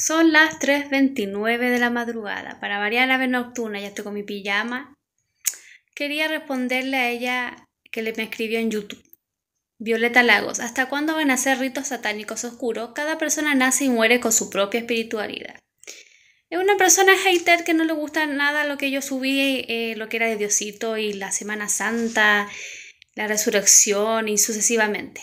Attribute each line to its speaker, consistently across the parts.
Speaker 1: Son las 3.29 de la madrugada. Para variar la vez nocturna, ya estoy con mi pijama. Quería responderle a ella que le me escribió en YouTube. Violeta Lagos, ¿hasta cuándo van a ser ritos satánicos oscuros? Cada persona nace y muere con su propia espiritualidad. Es una persona hater que no le gusta nada lo que yo subí, eh, lo que era de Diosito y la Semana Santa, la resurrección y sucesivamente.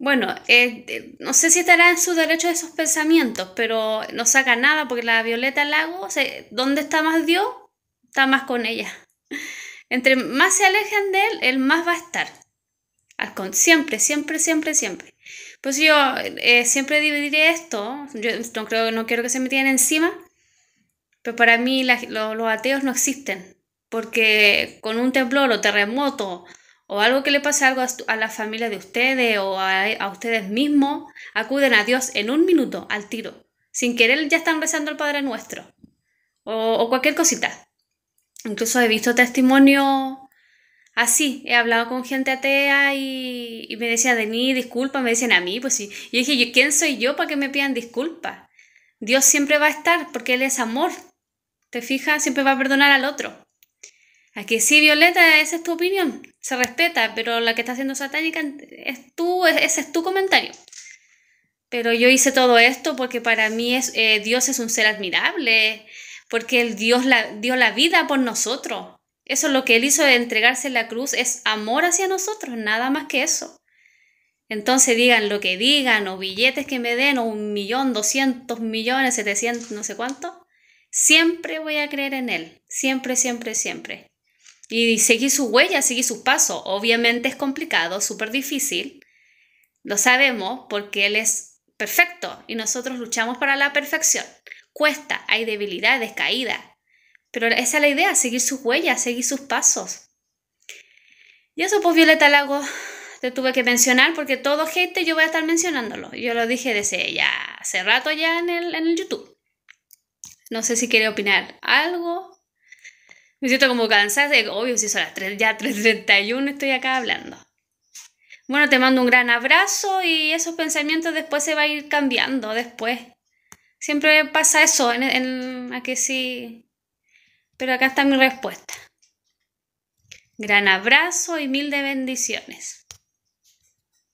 Speaker 1: Bueno, eh, no sé si estará en su derecho esos pensamientos, pero no saca nada porque la Violeta Lago, o ¿dónde está más Dios? Está más con ella. Entre más se alejen de él, él más va a estar. Siempre, siempre, siempre, siempre. Pues yo eh, siempre dividiré esto. Yo no, creo, no quiero que se me encima, pero para mí los ateos no existen. Porque con un temblor o terremoto o algo que le pase algo a la familia de ustedes o a, ustedes mismos, acuden a Dios en un minuto al tiro. Sin querer ya están rezando al Padre Nuestro o, cualquier cosita. Incluso he visto testimonio así. He hablado con gente atea y, me decía de mí, disculpa, me decían a mí, pues sí. Y dije, ¿quién soy yo para que me pidan disculpas? Dios siempre va a estar porque Él es amor. ¿Te fijas? Siempre va a perdonar al otro. Aquí sí, Violeta, esa es tu opinión. Se respeta, pero la que está haciendo satánica es tú, ese es tu comentario. Pero yo hice todo esto porque para mí es, eh, Dios es un ser admirable, porque el Dios la, dio la vida por nosotros. Eso es lo que Él hizo de entregarse en la cruz, es amor hacia nosotros, nada más que eso. Entonces digan lo que digan, o billetes que me den, o un millón, doscientos millones, setecientos, no sé cuánto. Siempre voy a creer en Él, siempre, siempre, siempre y seguir sus huellas, seguir sus pasos. Obviamente es complicado, súper difícil, lo sabemos porque Él es perfecto y nosotros luchamos para la perfección. Cuesta, hay debilidades, descaída pero esa es la idea, seguir sus huellas, seguir sus pasos. Y eso pues Violeta Lago te tuve que mencionar porque todo gente yo voy a estar mencionándolo. Yo lo dije desde ya hace rato ya en el, en el YouTube. No sé si quiere opinar algo me siento como cansada obvio, si son las 3, ya 3.31 estoy acá hablando. Bueno, te mando un gran abrazo y esos pensamientos después se va a ir cambiando después. Siempre pasa eso, a que sí. Pero acá está mi respuesta. Gran abrazo y mil de bendiciones.